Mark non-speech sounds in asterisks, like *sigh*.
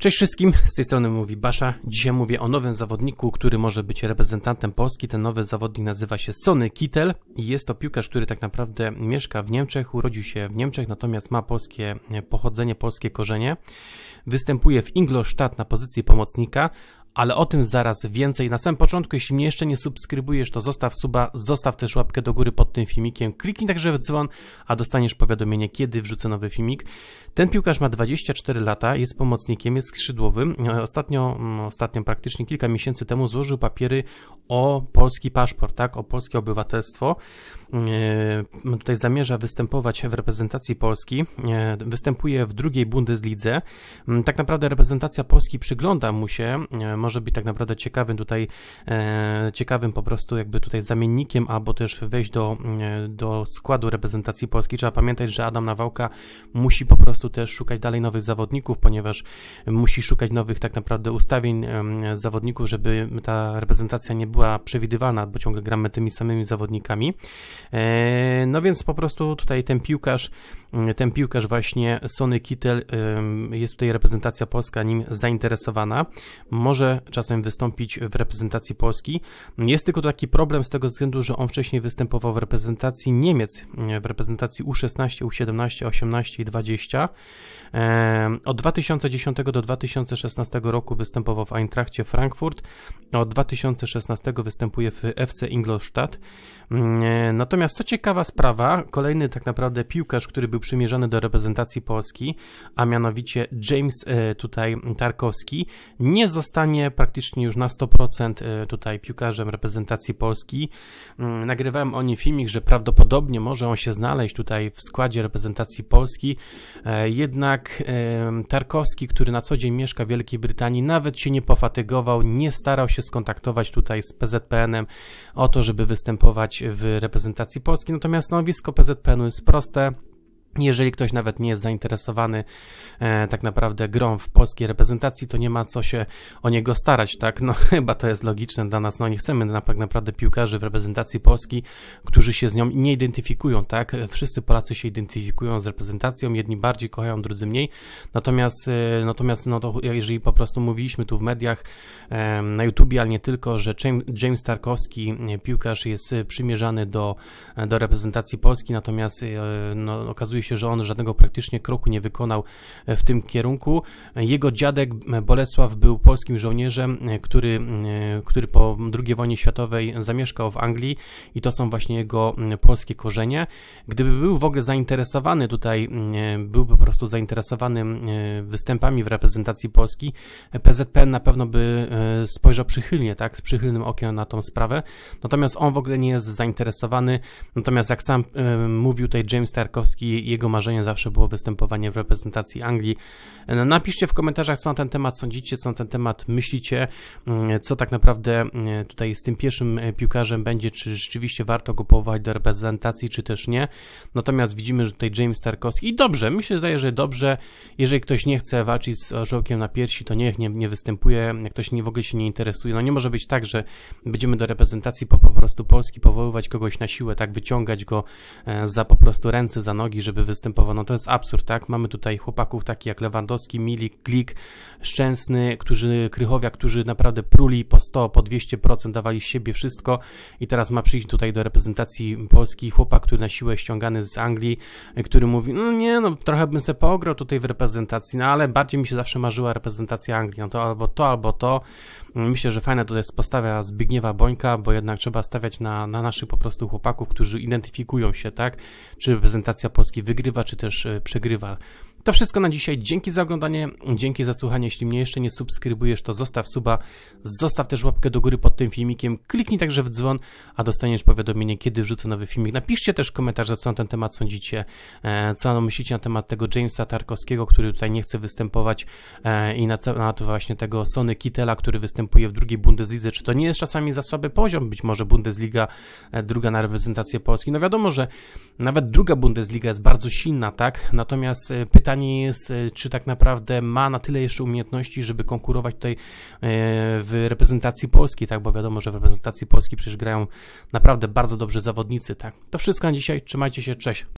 Cześć wszystkim, z tej strony mówi Basza. Dzisiaj mówię o nowym zawodniku, który może być reprezentantem Polski. Ten nowy zawodnik nazywa się Sony Kittel i jest to piłkarz, który tak naprawdę mieszka w Niemczech, urodził się w Niemczech, natomiast ma polskie pochodzenie, polskie korzenie. Występuje w Ingolstadt na pozycji pomocnika, ale o tym zaraz więcej. Na samym początku, jeśli mnie jeszcze nie subskrybujesz, to zostaw suba, zostaw też łapkę do góry pod tym filmikiem, kliknij także w dzwon, a dostaniesz powiadomienie, kiedy wrzucę nowy filmik. Ten piłkarz ma 24 lata, jest pomocnikiem, jest skrzydłowym. E, ostatnio, mm, ostatnio praktycznie kilka miesięcy temu złożył papiery o polski paszport, tak, o polskie obywatelstwo. E, tutaj zamierza występować w reprezentacji Polski. E, występuje w drugiej Bundeslidze. Mm, tak naprawdę reprezentacja Polski przygląda mu się, może być tak naprawdę ciekawym tutaj, e, ciekawym po prostu jakby tutaj zamiennikiem, albo też wejść do, e, do składu reprezentacji Polski. Trzeba pamiętać, że Adam Nawałka musi po prostu też szukać dalej nowych zawodników, ponieważ musi szukać nowych tak naprawdę ustawień e, zawodników, żeby ta reprezentacja nie była przewidywana, bo ciągle gramy tymi samymi zawodnikami. No więc po prostu tutaj ten piłkarz, ten piłkarz właśnie Sony Kittel jest tutaj reprezentacja polska nim zainteresowana. Może czasem wystąpić w reprezentacji Polski. Jest tylko taki problem z tego względu, że on wcześniej występował w reprezentacji Niemiec, w reprezentacji U16, U17, 18 i 20. Od 2010 do 2016 roku występował w Eintrachcie Frankfurt, od 2016 występuje w FC Ingolstadt. Natomiast co ciekawa sprawa, kolejny tak naprawdę piłkarz, który był przymierzany do reprezentacji Polski, a mianowicie James e, tutaj Tarkowski, nie zostanie praktycznie już na 100% e, tutaj piłkarzem reprezentacji Polski. Mm, nagrywałem o nim filmik, że prawdopodobnie może on się znaleźć tutaj w składzie reprezentacji Polski, e, jednak Tarkowski, który na co dzień mieszka w Wielkiej Brytanii, nawet się nie pofatygował, nie starał się skontaktować tutaj z PZPN-em o to, żeby występować w reprezentacji Polski, natomiast stanowisko PZPN-u jest proste, jeżeli ktoś nawet nie jest zainteresowany e, tak naprawdę grą w polskiej reprezentacji, to nie ma co się o niego starać, tak? No *laughs* chyba to jest logiczne dla nas, no nie chcemy na, tak naprawdę piłkarzy w reprezentacji Polski, którzy się z nią nie identyfikują, tak? Wszyscy Polacy się identyfikują z reprezentacją, jedni bardziej kochają, drudzy mniej, natomiast, e, natomiast no to jeżeli po prostu mówiliśmy tu w mediach, e, na YouTubie, ale nie tylko, że James Tarkowski, e, piłkarz jest e, przymierzany do, e, do reprezentacji Polski, natomiast no, okazuje okazuje się, że on żadnego praktycznie kroku nie wykonał e, w tym kierunku. Jego dziadek Bolesław był polskim żołnierzem, e, który, e, który po II wojnie światowej zamieszkał w Anglii i to są właśnie jego polskie korzenie. Gdyby był w ogóle zainteresowany tutaj, byłby po prostu zainteresowany występami w reprezentacji Polski, PZPN na pewno by spojrzał przychylnie, tak, z przychylnym okiem na tą sprawę. Natomiast on w ogóle nie jest zainteresowany. Natomiast jak sam mówił tutaj James Tarkowski jego marzeniem zawsze było występowanie w reprezentacji Anglii. E, napiszcie w komentarzach, co na ten temat sądzicie, co na ten temat myślicie, mm, co tak naprawdę e, tutaj z tym pierwszym e, piłkarzem będzie, czy rzeczywiście warto go powołać do reprezentacji, czy też nie. Natomiast widzimy, że tutaj James Tarkowski i dobrze, mi się zdaje, że dobrze, jeżeli ktoś nie chce walczyć z orzełkiem na piersi, to niech nie, nie występuje, jak ktoś nie, w ogóle się nie interesuje. No nie może być tak, że będziemy do reprezentacji po, po prostu Polski powoływać kogoś na siłę, tak wyciągać go za po prostu ręce, za nogi, żeby by występował. No to jest absurd, tak? Mamy tutaj chłopaków takich jak Lewandowski, Milik, Glik, Szczęsny, którzy, Krychowia, którzy naprawdę pruli po 100, po 200%, dawali z siebie wszystko i teraz ma przyjść tutaj do reprezentacji Polski chłopak, który na siłę ściągany z Anglii, który mówi, no nie, no trochę bym se pograł tutaj w reprezentacji, no ale bardziej mi się zawsze marzyła reprezentacja Anglii, no to albo to, albo to. Myślę, że fajna tutaj jest postawa Zbigniewa Bońka, bo jednak trzeba stawiać na, na naszych po prostu chłopaków, którzy identyfikują się, tak? Czy reprezentacja Polski wygrywa czy też e, przegrywa to wszystko na dzisiaj. Dzięki za oglądanie, dzięki za słuchanie. Jeśli mnie jeszcze nie subskrybujesz, to zostaw suba, zostaw też łapkę do góry pod tym filmikiem, kliknij także w dzwon, a dostaniesz powiadomienie, kiedy wrzucę nowy filmik. Napiszcie też komentarze, co na ten temat sądzicie, e, co myślicie na temat tego Jamesa Tarkowskiego, który tutaj nie chce występować e, i na, temat to właśnie tego Sony Kittela, który występuje w drugiej Bundeslidze. Czy to nie jest czasami za słaby poziom? Być może Bundesliga e, druga na reprezentację Polski. No wiadomo, że nawet druga Bundesliga jest bardzo silna, tak? Natomiast pytanie pytanie jest, e, czy tak naprawdę ma na tyle jeszcze umiejętności, żeby konkurować tutaj e, w reprezentacji Polski, tak? Bo wiadomo, że w reprezentacji Polski przecież grają naprawdę bardzo dobrze zawodnicy, tak? To wszystko na dzisiaj. Trzymajcie się, cześć.